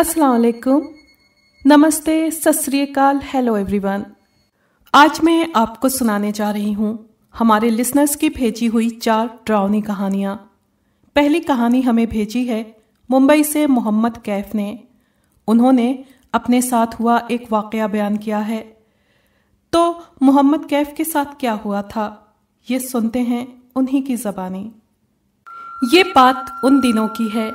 असलकुम नमस्ते सतरीकाल hello everyone आज मैं आपको सुनाने जा रही हूँ हमारे लिसनर्स की भेजी हुई चार ड्रावनी कहानियाँ पहली कहानी हमें भेजी है मुंबई से मोहम्मद कैफ ने उन्होंने अपने साथ हुआ एक वाकया बयान किया है तो मोहम्मद कैफ के साथ क्या हुआ था ये सुनते हैं उन्हीं की जबानी ये बात उन दिनों की है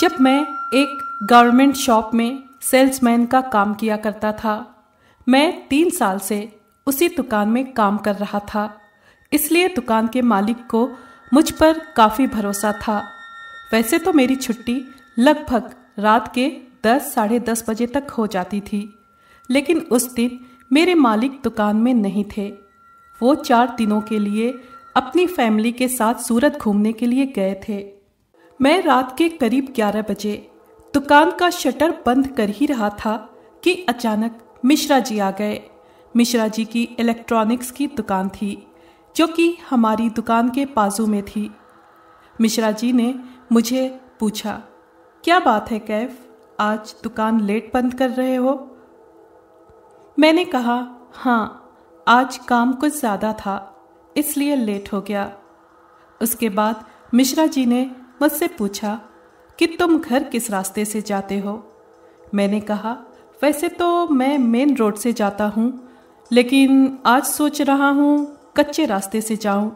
जब मैं एक गवर्नमेंट शॉप में सेल्समैन का काम किया करता था मैं तीन साल से उसी दुकान में काम कर रहा था इसलिए दुकान के मालिक को मुझ पर काफ़ी भरोसा था वैसे तो मेरी छुट्टी लगभग रात के दस साढ़े दस बजे तक हो जाती थी लेकिन उस दिन मेरे मालिक दुकान में नहीं थे वो चार दिनों के लिए अपनी फैमिली के साथ सूरत घूमने के लिए गए थे मैं रात के करीब 11 बजे दुकान का शटर बंद कर ही रहा था कि अचानक मिश्रा जी आ गए मिश्रा जी की इलेक्ट्रॉनिक्स की दुकान थी जो कि हमारी दुकान के बाजू में थी मिश्रा जी ने मुझे पूछा क्या बात है कैफ आज दुकान लेट बंद कर रहे हो मैंने कहा हाँ आज काम कुछ ज़्यादा था इसलिए लेट हो गया उसके बाद मिश्रा जी ने मुझसे पूछा कि तुम घर किस रास्ते से जाते हो मैंने कहा वैसे तो मैं मेन रोड से जाता हूँ लेकिन आज सोच रहा हूँ कच्चे रास्ते से जाऊँ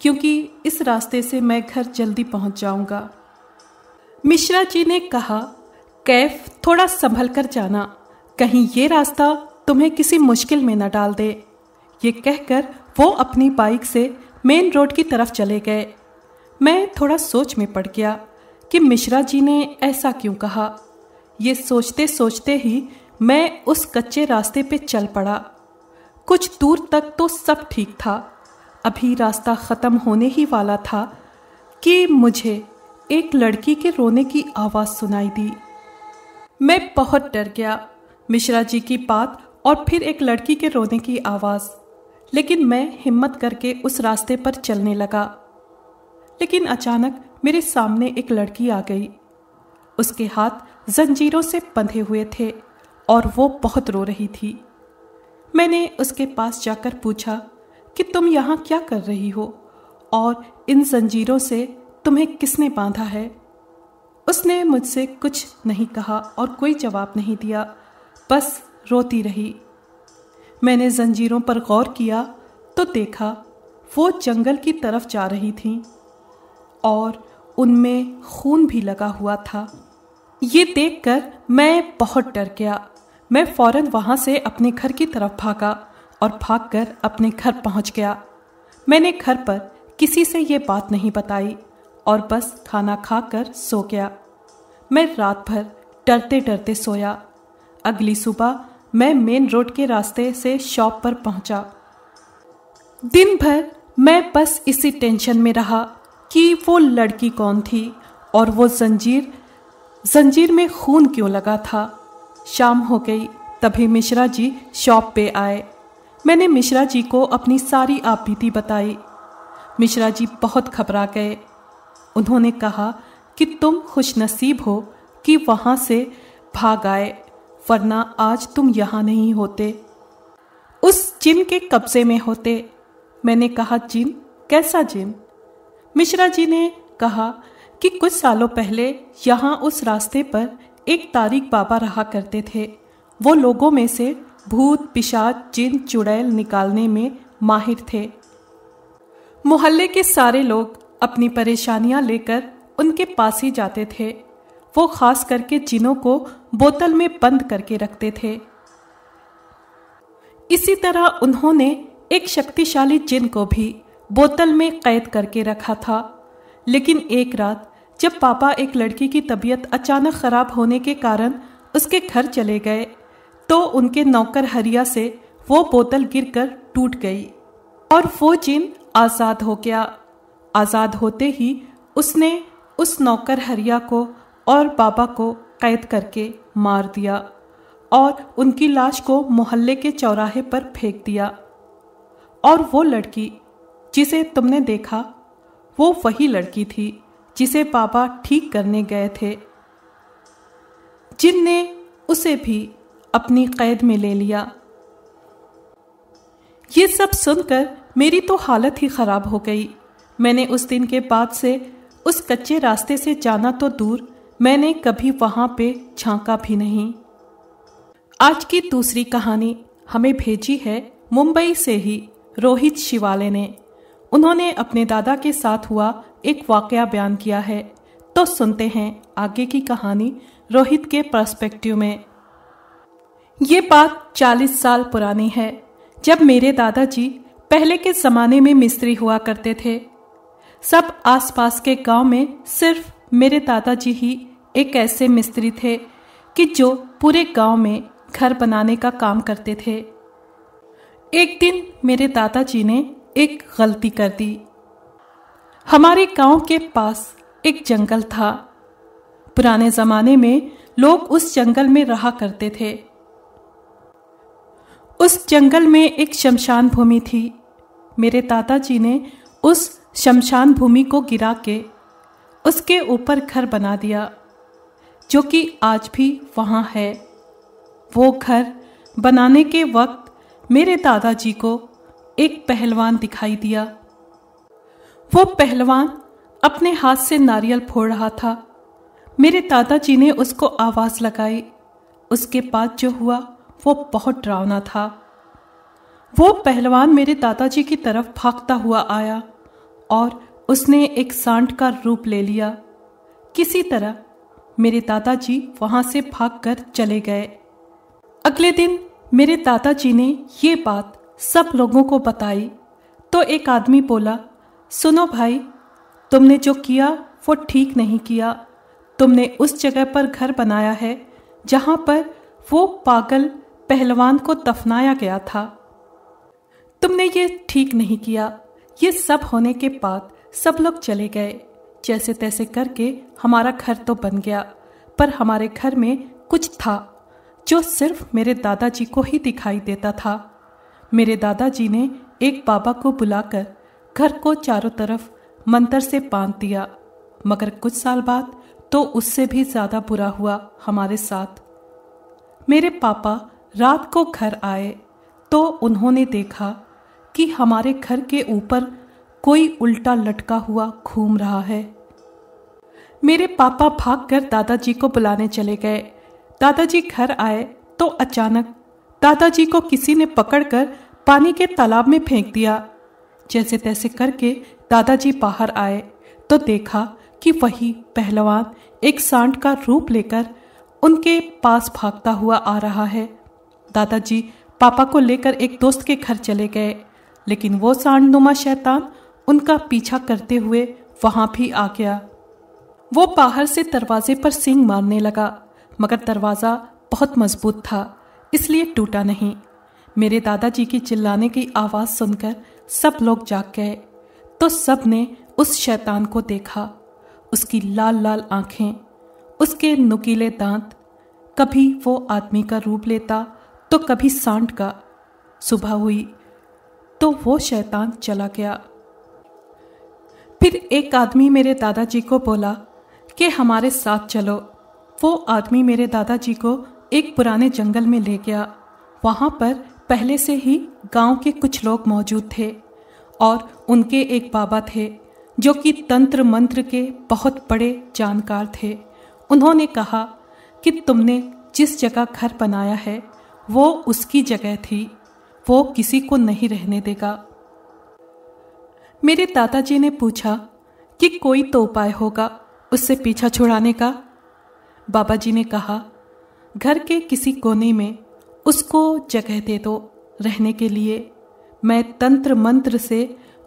क्योंकि इस रास्ते से मैं घर जल्दी पहुँच जाऊँगा मिश्रा जी ने कहा कैफ थोड़ा संभल कर जाना कहीं ये रास्ता तुम्हें किसी मुश्किल में न डाल दे ये कहकर वो अपनी बाइक से मेन रोड की तरफ चले गए मैं थोड़ा सोच में पड़ गया कि मिश्रा जी ने ऐसा क्यों कहा ये सोचते सोचते ही मैं उस कच्चे रास्ते पे चल पड़ा कुछ दूर तक तो सब ठीक था अभी रास्ता ख़त्म होने ही वाला था कि मुझे एक लड़की के रोने की आवाज़ सुनाई दी मैं बहुत डर गया मिश्रा जी की बात और फिर एक लड़की के रोने की आवाज़ लेकिन मैं हिम्मत करके उस रास्ते पर चलने लगा लेकिन अचानक मेरे सामने एक लड़की आ गई उसके हाथ जंजीरों से बंधे हुए थे और वो बहुत रो रही थी मैंने उसके पास जाकर पूछा कि तुम यहाँ क्या कर रही हो और इन जंजीरों से तुम्हें किसने बांधा है उसने मुझसे कुछ नहीं कहा और कोई जवाब नहीं दिया बस रोती रही मैंने जंजीरों पर गौर किया तो देखा वो जंगल की तरफ जा रही थीं और उनमें खून भी लगा हुआ था ये देखकर मैं बहुत डर गया मैं फौरन वहाँ से अपने घर की तरफ भागा और भागकर अपने घर पहुँच गया मैंने घर पर किसी से ये बात नहीं बताई और बस खाना खाकर सो गया मैं रात भर डरते डरते सोया अगली सुबह मैं मेन रोड के रास्ते से शॉप पर पहुंचा। दिन भर मैं बस इसी टेंशन में रहा कि वो लड़की कौन थी और वो जंजीर जंजीर में खून क्यों लगा था शाम हो गई तभी मिश्रा जी शॉप पे आए मैंने मिश्रा जी को अपनी सारी आपबीती बताई मिश्रा जी बहुत घबरा गए उन्होंने कहा कि तुम खुशनसीब हो कि वहाँ से भाग आए वरना आज तुम यहां नहीं होते उस जिन के कब्जे में होते मैंने कहा जिन कैसा जिन मिश्रा जी ने कहा कि कुछ सालों पहले यहां उस रास्ते पर एक तारिक बाबा रहा करते थे वो लोगों में से भूत पिशाच जिन चुड़ैल निकालने में माहिर थे मोहल्ले के सारे लोग अपनी परेशानियां लेकर उनके पास ही जाते थे वो खास करके जिनों को बोतल में बंद करके रखते थे इसी तरह उन्होंने एक शक्तिशाली जिन को भी बोतल में कैद करके रखा था लेकिन एक रात जब पापा एक लड़की की तबीयत अचानक खराब होने के कारण उसके घर चले गए तो उनके नौकर हरिया से वो बोतल गिरकर टूट गई और वो जिन आज़ाद हो गया आज़ाद होते ही उसने उस नौकर हरिया को और पापा को कैद करके मार दिया और उनकी लाश को मोहल्ले के चौराहे पर फेंक दिया और वो लड़की जिसे तुमने देखा वो वही लड़की थी जिसे पापा ठीक करने गए थे जिनने उसे भी अपनी कैद में ले लिया ये सब सुनकर मेरी तो हालत ही ख़राब हो गई मैंने उस दिन के बाद से उस कच्चे रास्ते से जाना तो दूर मैंने कभी वहां पे झांका भी नहीं आज की दूसरी कहानी हमें भेजी है मुंबई से ही रोहित शिवाले ने उन्होंने अपने दादा के साथ हुआ एक वाकया बयान किया है तो सुनते हैं आगे की कहानी रोहित के पर्सपेक्टिव में ये बात 40 साल पुरानी है जब मेरे दादाजी पहले के ज़माने में मिस्त्री हुआ करते थे सब आसपास के गांव में सिर्फ मेरे दादाजी ही एक ऐसे मिस्त्री थे कि जो पूरे गांव में घर बनाने का काम करते थे एक दिन मेरे दादाजी ने एक गलती कर दी हमारे गांव के पास एक जंगल था पुराने ज़माने में लोग उस जंगल में रहा करते थे उस जंगल में एक शमशान भूमि थी मेरे दादाजी ने उस शमशान भूमि को गिरा के उसके ऊपर घर बना दिया जो कि आज भी वहाँ है वो घर बनाने के वक्त मेरे दादाजी को एक पहलवान दिखाई दिया वो पहलवान अपने हाथ से नारियल फोड़ रहा था मेरे दादाजी ने उसको आवाज़ लगाई उसके बाद जो हुआ वो बहुत डरावना था वो पहलवान मेरे दादाजी की तरफ भागता हुआ आया और उसने एक सांड का रूप ले लिया किसी तरह मेरे दादाजी वहाँ से भागकर चले गए अगले दिन मेरे दादाजी ने ये बात सब लोगों को बताई तो एक आदमी बोला सुनो भाई तुमने जो किया वो ठीक नहीं किया तुमने उस जगह पर घर बनाया है जहां पर वो पागल पहलवान को दफनाया गया था तुमने ये ठीक नहीं किया ये सब होने के बाद सब लोग चले गए जैसे तैसे करके हमारा घर तो बन गया पर हमारे घर में कुछ था जो सिर्फ मेरे दादाजी को ही दिखाई देता था मेरे दादाजी ने एक बाबा को बुलाकर घर को चारों तरफ मंतर से बांध दिया मगर कुछ साल बाद तो उससे भी ज़्यादा बुरा हुआ हमारे साथ मेरे पापा रात को घर आए तो उन्होंने देखा कि हमारे घर के ऊपर कोई उल्टा लटका हुआ घूम रहा है मेरे पापा भागकर दादाजी को बुलाने चले गए दादाजी घर आए तो अचानक दादाजी को किसी ने पकड़कर पानी के तालाब में फेंक दिया जैसे तैसे करके दादाजी बाहर आए तो देखा कि वही पहलवान एक सांड का रूप लेकर उनके पास भागता हुआ आ रहा है दादाजी पापा को लेकर एक दोस्त के घर चले गए लेकिन वो सांड नुमा शैतान उनका पीछा करते हुए वहां भी आ गया वो बाहर से दरवाजे पर सींग मारने लगा मगर दरवाज़ा बहुत मजबूत था इसलिए टूटा नहीं मेरे दादाजी की चिल्लाने की आवाज़ सुनकर सब लोग जाग गए तो सब ने उस शैतान को देखा उसकी लाल लाल आंखें उसके नुकीले दांत कभी वो आदमी का रूप लेता तो कभी सांड का सुबह हुई तो वो शैतान चला गया फिर एक आदमी मेरे दादाजी को बोला कि हमारे साथ चलो वो आदमी मेरे दादाजी को एक पुराने जंगल में ले गया वहाँ पर पहले से ही गांव के कुछ लोग मौजूद थे और उनके एक बाबा थे जो कि तंत्र मंत्र के बहुत बड़े जानकार थे उन्होंने कहा कि तुमने जिस जगह घर बनाया है वो उसकी जगह थी वो किसी को नहीं रहने देगा मेरे दादाजी ने पूछा कि कोई तो उपाय होगा उससे पीछा छुड़ाने का बाबा जी ने कहा घर के किसी कोने में उसको जगह दे दो रहने के लिए मैं तंत्र मंत्र से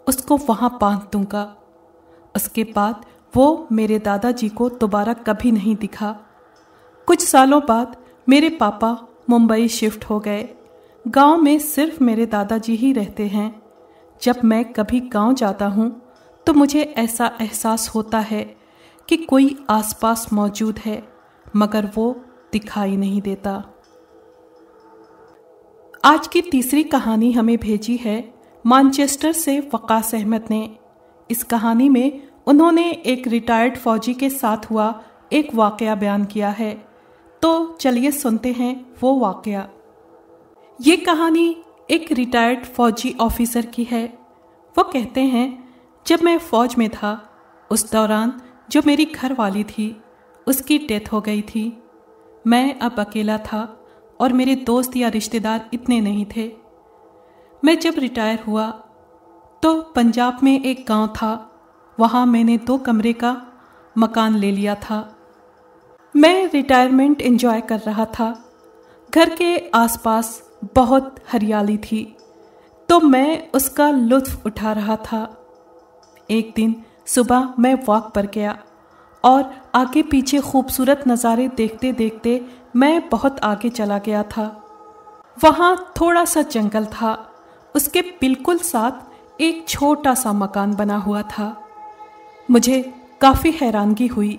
उसको वहाँ बांध दूंगा उसके बाद वो मेरे दादाजी को दोबारा कभी नहीं दिखा कुछ सालों बाद मेरे पापा मुंबई शिफ्ट हो गए गांव में सिर्फ मेरे दादाजी ही रहते हैं जब मैं कभी गांव जाता हूं तो मुझे ऐसा एहसास होता है कि कोई आसपास मौजूद है मगर वो दिखाई नहीं देता आज की तीसरी कहानी हमें भेजी है मानचेस्टर से वकास अहमद ने इस कहानी में उन्होंने एक रिटायर्ड फौजी के साथ हुआ एक वाकया बयान किया है तो चलिए सुनते हैं वो वाकया ये कहानी एक रिटायर्ड फौजी ऑफिसर की है वो कहते हैं जब मैं फ़ौज में था उस दौरान जो मेरी घर वाली थी उसकी डेथ हो गई थी मैं अब अकेला था और मेरे दोस्त या रिश्तेदार इतने नहीं थे मैं जब रिटायर हुआ तो पंजाब में एक गांव था वहाँ मैंने दो कमरे का मकान ले लिया था मैं रिटायरमेंट एंजॉय कर रहा था घर के आसपास बहुत हरियाली थी तो मैं उसका लुत्फ उठा रहा था एक दिन सुबह मैं वॉक पर गया और आगे पीछे खूबसूरत नज़ारे देखते देखते मैं बहुत आगे चला गया था वहाँ थोड़ा सा जंगल था उसके बिल्कुल साथ एक छोटा सा मकान बना हुआ था मुझे काफ़ी हैरानगी हुई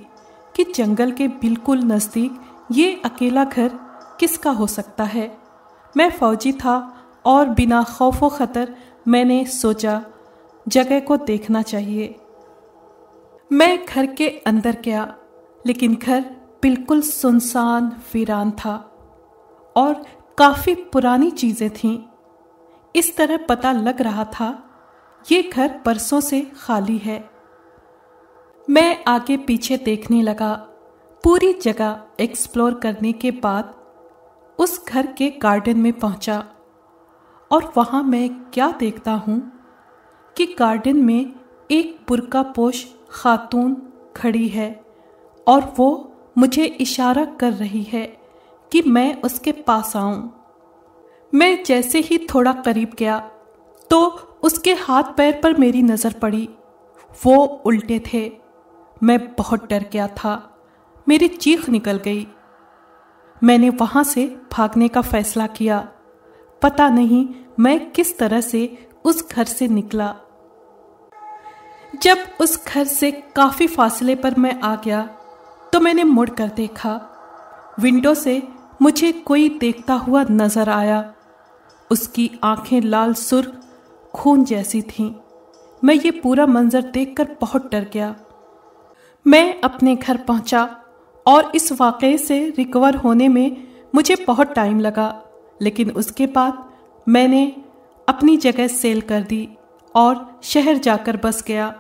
कि जंगल के बिल्कुल नज़दीक ये अकेला घर किसका हो सकता है मैं फौजी था और बिना खौफ व ख़तर मैंने सोचा जगह को देखना चाहिए मैं घर के अंदर गया लेकिन घर बिल्कुल सुनसान वीरान था और काफ़ी पुरानी चीज़ें थीं इस तरह पता लग रहा था ये घर परसों से खाली है मैं आगे पीछे देखने लगा पूरी जगह एक्सप्लोर करने के बाद उस घर के गार्डन में पहुंचा और वहां मैं क्या देखता हूं कि गार्डन में एक बुरका पोश खातून खड़ी है और वो मुझे इशारा कर रही है कि मैं उसके पास आऊं मैं जैसे ही थोड़ा करीब गया तो उसके हाथ पैर पर मेरी नज़र पड़ी वो उल्टे थे मैं बहुत डर गया था मेरी चीख निकल गई मैंने वहां से भागने का फैसला किया पता नहीं मैं किस तरह से उस घर से निकला जब उस घर से काफ़ी फासले पर मैं आ गया तो मैंने मुड़कर देखा विंडो से मुझे कोई देखता हुआ नजर आया उसकी आंखें लाल सुर खून जैसी थीं मैं ये पूरा मंजर देखकर बहुत डर गया मैं अपने घर पहुंचा और इस वाक़े से रिकवर होने में मुझे बहुत टाइम लगा लेकिन उसके बाद मैंने अपनी जगह सेल कर दी और शहर जाकर बस गया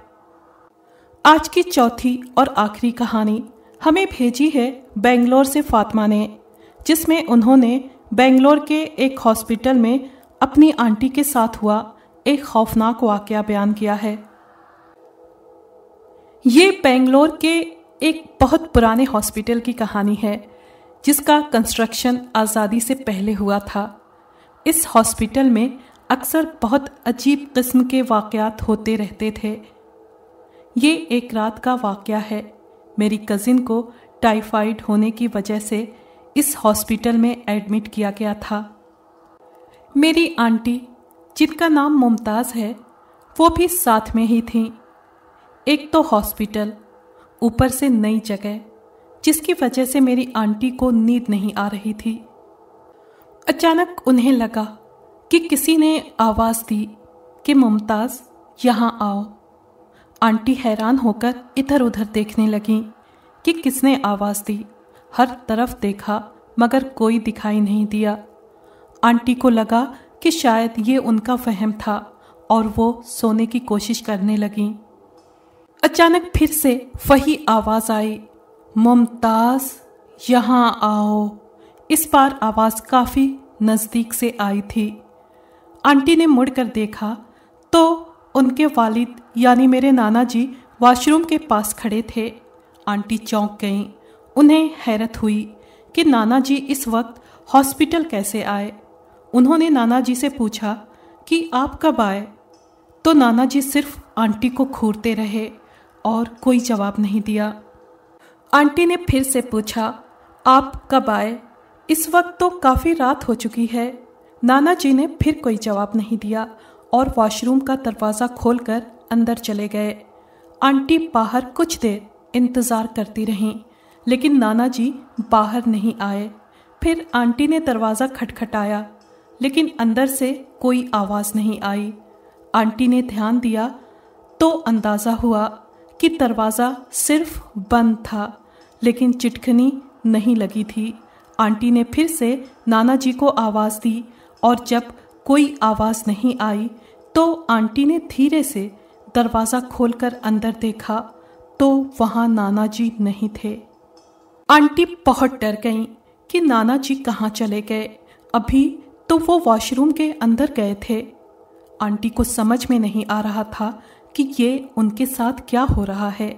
आज की चौथी और आखिरी कहानी हमें भेजी है बेंगलोर से फातिमा ने जिसमें उन्होंने बेंगलोर के एक हॉस्पिटल में अपनी आंटी के साथ हुआ एक खौफनाक वाक़ बयान किया है ये बेंगलोर के एक बहुत पुराने हॉस्पिटल की कहानी है जिसका कंस्ट्रक्शन आज़ादी से पहले हुआ था इस हॉस्पिटल में अक्सर बहुत अजीब किस्म के वाक़ होते रहते थे ये एक रात का वाक़ है मेरी कज़िन को टाइफाइड होने की वजह से इस हॉस्पिटल में एडमिट किया गया था मेरी आंटी जिनका नाम मुमताज़ है वो भी साथ में ही थीं एक तो हॉस्पिटल ऊपर से नई जगह जिसकी वजह से मेरी आंटी को नींद नहीं आ रही थी अचानक उन्हें लगा कि किसी ने आवाज़ दी कि मुमताज़ यहाँ आओ आंटी हैरान होकर इधर उधर देखने लगी कि किसने आवाज़ दी हर तरफ देखा मगर कोई दिखाई नहीं दिया आंटी को लगा कि शायद ये उनका फहम था और वो सोने की कोशिश करने लगीं अचानक फिर से वही आवाज आई मुमताज यहाँ आओ इस बार आवाज काफी नजदीक से आई थी आंटी ने मुड़कर देखा तो उनके वालिद यानी मेरे नाना जी वॉशरूम के पास खड़े थे आंटी चौंक गईं उन्हें हैरत हुई कि नाना जी इस वक्त हॉस्पिटल कैसे आए उन्होंने नाना जी से पूछा कि आप कब आए तो नाना जी सिर्फ आंटी को घूरते रहे और कोई जवाब नहीं दिया आंटी ने फिर से पूछा आप कब आए इस वक्त तो काफ़ी रात हो चुकी है नाना जी ने फिर कोई जवाब नहीं दिया और वॉशरूम का दरवाज़ा खोलकर अंदर चले गए आंटी बाहर कुछ देर इंतज़ार करती रहीं लेकिन नाना जी बाहर नहीं आए फिर आंटी ने दरवाज़ा खटखटाया लेकिन अंदर से कोई आवाज़ नहीं आई आंटी ने ध्यान दिया तो अंदाज़ा हुआ कि दरवाज़ा सिर्फ बंद था लेकिन चिटकनी नहीं लगी थी आंटी ने फिर से नाना जी को आवाज़ दी और जब कोई आवाज़ नहीं आई तो आंटी ने धीरे से दरवाज़ा खोलकर अंदर देखा तो वहाँ नाना जी नहीं थे आंटी बहुत डर गईं कि नाना जी कहाँ चले गए अभी तो वो वॉशरूम के अंदर गए थे आंटी को समझ में नहीं आ रहा था कि ये उनके साथ क्या हो रहा है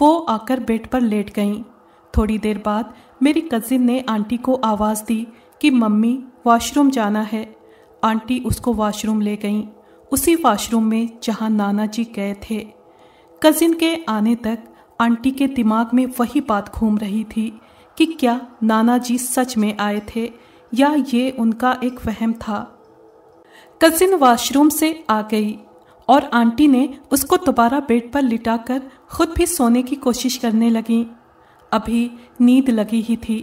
वो आकर बेड पर लेट गईं थोड़ी देर बाद मेरी कज़िन ने आंटी को आवाज़ दी कि मम्मी वॉशरूम जाना है आंटी उसको वॉशरूम ले गईं उसी वॉशरूम में जहाँ नाना जी गए थे कज़िन के आने तक आंटी के दिमाग में वही बात घूम रही थी कि क्या नाना जी सच में आए थे या ये उनका एक वहम था कज़िन वॉशरूम से आ गई और आंटी ने उसको दोबारा बेड पर लिटाकर खुद भी सोने की कोशिश करने लगी अभी नींद लगी ही थी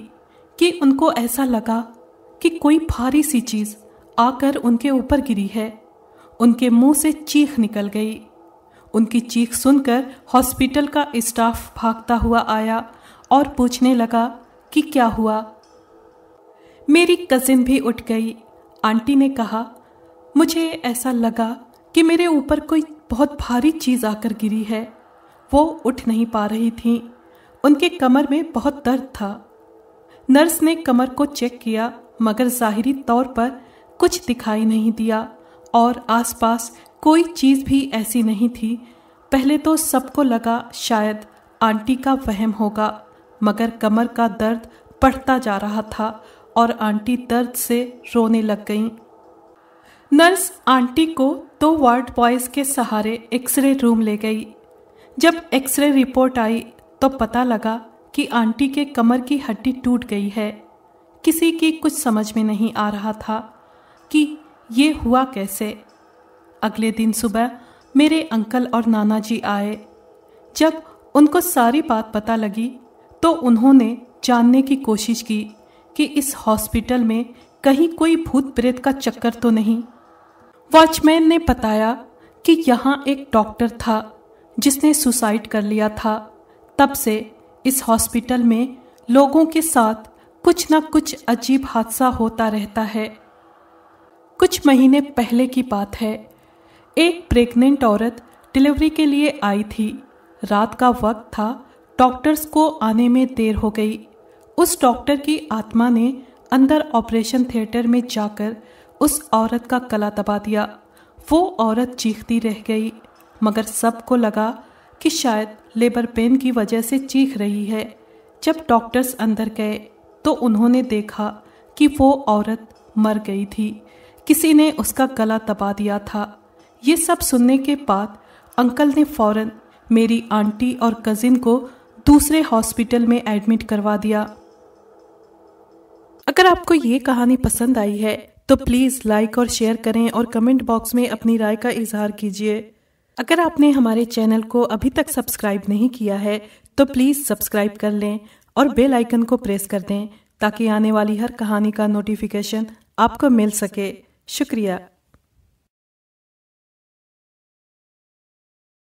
कि उनको ऐसा लगा कि कोई भारी सी चीज आकर उनके ऊपर गिरी है उनके मुंह से चीख निकल गई उनकी चीख सुनकर हॉस्पिटल का स्टाफ भागता हुआ आया और पूछने लगा कि क्या हुआ मेरी कजिन भी उठ गई आंटी ने कहा मुझे ऐसा लगा कि मेरे ऊपर कोई बहुत भारी चीज़ आकर गिरी है वो उठ नहीं पा रही थी उनके कमर में बहुत दर्द था नर्स ने कमर को चेक किया मगर ज़ाहिरी तौर पर कुछ दिखाई नहीं दिया और आसपास कोई चीज़ भी ऐसी नहीं थी पहले तो सबको लगा शायद आंटी का वहम होगा मगर कमर का दर्द बढ़ता जा रहा था और आंटी दर्द से रोने लग गईं नर्स आंटी को दो वार्ड बॉयज़ के सहारे एक्सरे रूम ले गई जब एक्सरे रिपोर्ट आई तो पता लगा कि आंटी के कमर की हड्डी टूट गई है किसी की कुछ समझ में नहीं आ रहा था कि ये हुआ कैसे अगले दिन सुबह मेरे अंकल और नाना जी आए जब उनको सारी बात पता लगी तो उन्होंने जानने की कोशिश की कि इस हॉस्पिटल में कहीं कोई भूत प्रेत का चक्कर तो नहीं वॉचमैन ने बताया कि यहाँ एक डॉक्टर था जिसने सुसाइड कर लिया था तब से इस हॉस्पिटल में लोगों के साथ कुछ ना कुछ अजीब हादसा होता रहता है कुछ महीने पहले की बात है एक प्रेग्नेंट औरत डिलीवरी के लिए आई थी रात का वक्त था डॉक्टर्स को आने में देर हो गई उस डॉक्टर की आत्मा ने अंदर ऑपरेशन थिएटर में जाकर उस औरत का कला दबा दिया वो औरत चीखती रह गई मगर सबको लगा कि शायद लेबर पेन की वजह से चीख रही है जब डॉक्टर्स अंदर गए तो उन्होंने देखा कि वो औरत मर गई थी किसी ने उसका गला दबा दिया था ये सब सुनने के बाद अंकल ने फौरन मेरी आंटी और कज़िन को दूसरे हॉस्पिटल में एडमिट करवा दिया अगर आपको ये कहानी पसंद आई है तो प्लीज़ लाइक और शेयर करें और कमेंट बॉक्स में अपनी राय का इजहार कीजिए अगर आपने हमारे चैनल को अभी तक सब्सक्राइब नहीं किया है तो प्लीज़ सब्सक्राइब कर लें और बेल आइकन को प्रेस कर दें ताकि आने वाली हर कहानी का नोटिफिकेशन आपको मिल सके शुक्रिया